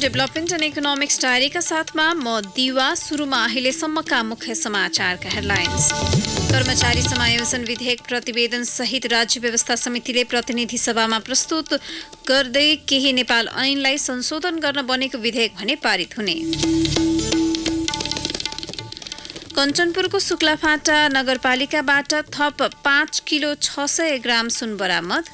development and economics डायरीका साथमा म दिवा सुरुमा अहिलेसम्मका मुख्य समाचारका हेडलाइन्स कर्मचारी समायोजन विधेयक प्रतिवेदन सहित राज्य व्यवस्था समितिले प्रतिनिधि सभामा प्रस्तुत गर्दै केही नेपाल ऐनलाई संशोधन गर्न बनेको विधेयक भने पारित हुने कञ्चनपुरको शुक्लाफाटा नगरपालिकाबाट थप पाँच किलो छ सय ग्राम सुन बरामद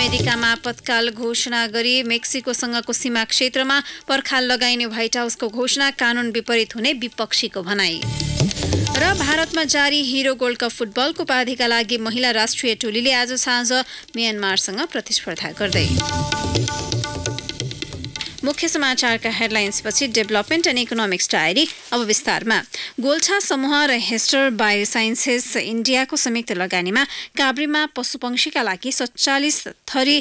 अमेरिकामा आपतकाल घोषणा गरी मेक्सिकोसँगको सीमा क्षेत्रमा पर्खाल लगाइने व्हाइट हाउसको घोषणा कानून विपरीत हुने विपक्षीको भनाई र भारतमा जारी हिरो गोल्ड कप फुटबलको उपाधिका लागि महिला राष्ट्रिय टोलीले आज साँझ म्यानमारसँग प्रतिस्पर्धा गर्दै मुख्य समाचारका हेडलाइन्सपछि डेभलपमेन्ट एन्ड इकोनोमिक्स डायरी अब विस्तारमा गोल्छा समूह र हेस्टर बायोसाइन्सेस इन्डियाको संयुक्त लगानीमा काभ्रेमा पशुपक्षीका लागि सत्तालिस थरी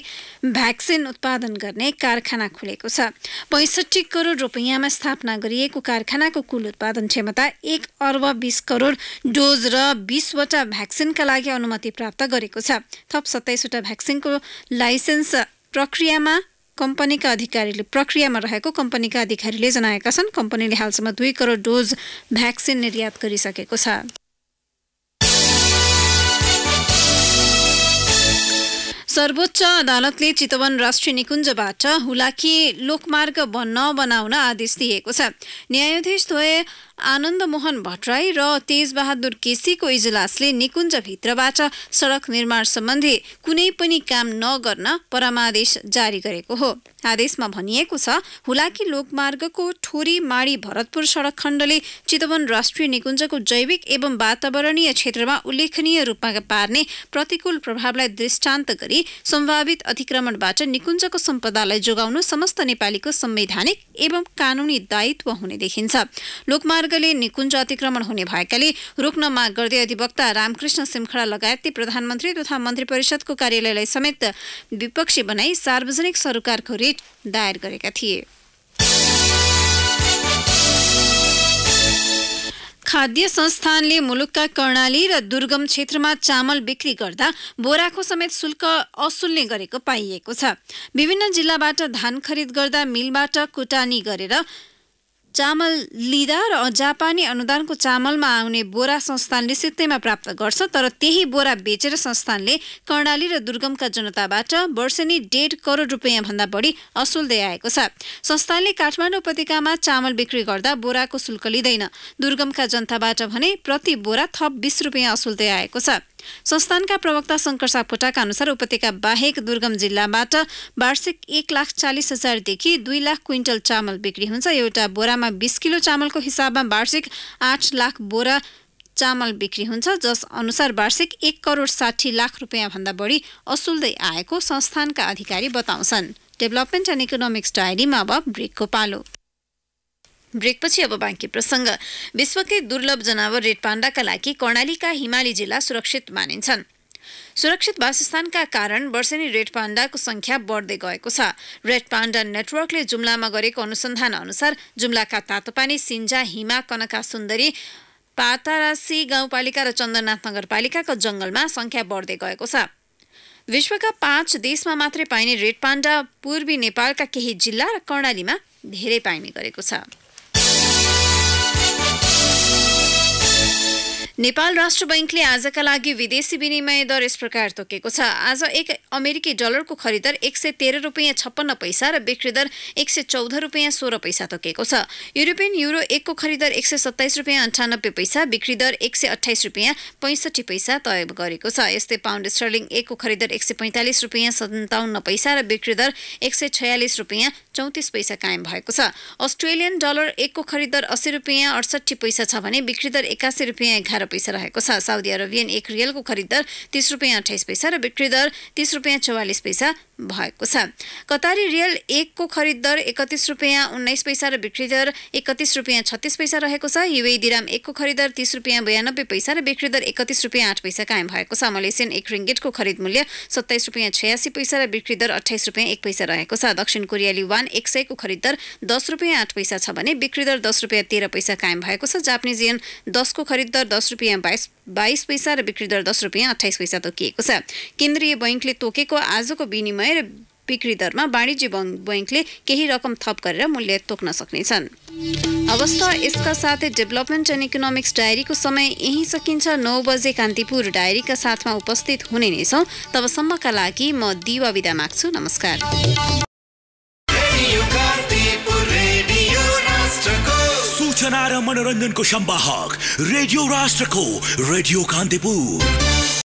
भ्याक्सिन उत्पादन गर्ने कारखाना खुलेको छ पैँसठी करोड रुपियाँमा स्थापना गरिएको कारखानाको कुल उत्पादन क्षमता एक अर्ब बिस करोड डोज र बिसवटा भ्याक्सिनका लागि अनुमति प्राप्त गरेको छ थप सत्ताइसवटा भ्याक्सिनको लाइसेन्स प्रक्रियामा कम्पनीका अधिकारीले प्रक्रियामा रहेको कम्पनीका अधिकारीले जनाएका छन् कम्पनीले हालसम्म दुई करोड डोज भ्याक्सिन निर्यात गरिसकेको छ सर्वोच्च अदालतले चितवन राष्ट्रिय निकुञ्जबाट हुलाकी लोकमार्ग नबनाउन आदेश दिएको छ न्यायाधीश द्वय आनन्दमोहन भट्टराई र तेजबहादुर केसीको इजलासले निकुञ्जभित्रबाट सडक निर्माण सम्बन्धी कुनै पनि काम नगर्न परमादेश जारी गरेको हो आदेशमा भनिएको छ हुलाकी लोकमार्गको ठोरी माडी भरतपुर सडक खण्डले चितवन राष्ट्रिय निकुञ्जको जैविक एवं वातावरणीय क्षेत्रमा उल्लेखनीय रूपमा पार्ने प्रतिकूल प्रभावलाई दृष्टान्त गरी सम्भावित अतिक्रमणबाट निकुञ्जको सम्पदालाई जोगाउनु समस्त नेपालीको संवैधानिक एवं कानुनी दायित्व हुने देखिन्छ लोकमार्ग मार्गले निकुञ्ज अतिक्रमण हुने भएकाले रोक्न माग गर्दै अधिवक्ता रामकृष्ण सिमखडा लगायतले प्रधानमन्त्री तथा मन्त्री परिषदको कार्यालयलाई समेत विपक्षी बनाई सार्वजनिक सरकारको रिट दायर गरेका थिए खाद्य संस्थानले मुलुकका कर्णाली र दुर्गम क्षेत्रमा चामल बिक्री गर्दा बोराको समेत शुल्क असुल्ने गरेको पाइएको छ विभिन्न जिल्लाबाट धान खरिद गर्दा मिलबाट कुटानी गरेर चामल लिँदा र जापानी अनुदानको चामलमा आउने बोरा संस्थानले सित्तैमा प्राप्त गर्छ तर त्यही बोरा बेचेर संस्थानले कर्णाली र दुर्गमका जनताबाट वर्षेनी डेढ करोड भन्दा बढी असुल्दै आएको छ संस्थानले काठमाडौँ उपत्यकामा चामल बिक्री गर्दा बोराको शुल्क लिँदैन दुर्गमका जनताबाट भने प्रति बोरा थप बिस रुपियाँ असुल्दै आएको छ संस्थानका प्रवक्ता शङ्कर सापकोटाका अनुसार उपत्यका बाहेक दुर्गम जिल्लाबाट वार्षिक एक लाख चालिस हजारदेखि दुई लाख क्विन्टल चामल बिक्री हुन्छ एउटा बोरामा बिस किलो चामलको हिसाबमा वार्षिक आठ लाख बोरा चामल बिक्री हुन्छ जस अनुसार वार्षिक एक करोड साठी लाख रुपियाँभन्दा बढी असुल्दै आएको संस्थानका अधिकारी बताउँछन् डेभलपमेन्ट एन्ड इकोनोमिक्स डायरीमा अब ब्रेकको पालो ब्रेकपछि अब बाँकी प्रसङ्ग विश्वकै दुर्लभ जनावर रेड पाण्डाका लागि कर्णालीका हिमाली जिल्ला सुरक्षित मानिन्छन् सुरक्षित वासस्थानका कारण वर्षेनी रेड पाण्डाको सङ्ख्या बढ्दै गएको छ रेड पाण्डा नेटवर्कले जुम्लामा गरेको अनुसन्धान अनुसार जुम्लाका तातोपानी सिन्जा हिमा कनका सुन्दरी पातारासी गाउँपालिका र चन्द्रनाथ नगरपालिकाको जङ्गलमा सङ्ख्या बढ्दै गएको छ विश्वका पाँच देशमा मात्रै पाइने रेड पाण्डा पूर्वी नेपालका केही जिल्ला र कर्णालीमा धेरै पाइने गरेको छ नेपाल राष्ट्र बैङ्कले आजका लागि विदेशी विनिमय दर यस प्रकार तोकेको छ आज एक अमेरिकी डलरको खरिदर एक सय तेह्र रुपियाँ छप्पन्न पैसा र बिक्री दर एक सय चौध रुपियाँ सोह्र पैसा तोकेको छ युरोपियन युरो एकको खरिदर एक सय सत्ताइस रुपियाँ अन्ठानब्बे पैसा बिक्री दर एक सय अठाइस रुपियाँ पैँसठी पैसा तय गरेको छ यस्तै पाउन्ड स्टर्लिङ एकको खरिदर एक सय पैँतालिस रुपियाँ सन्ताउन्न पैसा र बिक्री दर एक सय छयालिस रुपियाँ चौतिस पैसा कायम भएको छ अस्ट्रेलियन डलर एकको खरिदर अस्सी रुपियाँ अडसठी पैसा छ भने बिक्री दर एकासी रुपियाँ एघार पैसा रहेको छ साउदी अरेबियन एक रियलको खरिदर तिस रुपियाँ अठाइस पैसा र बिक्री दर तिस रुपियाँ चौवालिस पैसा भएको छ कतारी रियल एकको खरिद दर एकतिस रुपियाँ उन्नाइस पैसा र बिक्री दर एकतिस रुपियाँ छत्तिस पैसा रहेको छ युए दिराम एकको दर तिस रुपियाँ बयानब्बे पैसा र बिक्री दर एकतिस रुपियाँ आठ पैसा कायम भएको छ मलेसियन एक रिङ्गेटको खरिद मूल्य सत्ताइस रुपियाँ छयासी पैसा र बिक्री दर अठाइस रुपियाँ एक पैसा रहेको छ दक्षिण कोरियाली वान एक सयको खरिद दर दस रुपियाँ आठ पैसा छ भने बिक्री दर दस रुपियाँ तेह्र पैसा कायम भएको छ जापानिज दसको खरिद दर दस रुपियाँ बाइस बाइस पैसा र बिक्री दर दस रुपियाँ अठाइस पैसा तोकिएको छ केन्द्रीय बैङ्कले तोकेको आजको विनिमय र बिक्री दरमा वाणिज्य बैङ्कले केही रकम थप गरेर मूल्य तोक्न सक्नेछन् अवस्था यसका साथै डेभलपमेन्ट एन्ड इकोनोमिक्स डायरीको समय यहीँ सकिन्छ नौ बजे कान्तिपुर डायरीका साथमा उपस्थित हुने नै छौँ तबसम्मका लागि म दिवा विदा माग्छु नमस्कार चनारा मनोरंजन को संवाहक रेडियो राष्ट्र को रेडियो कांतिपुर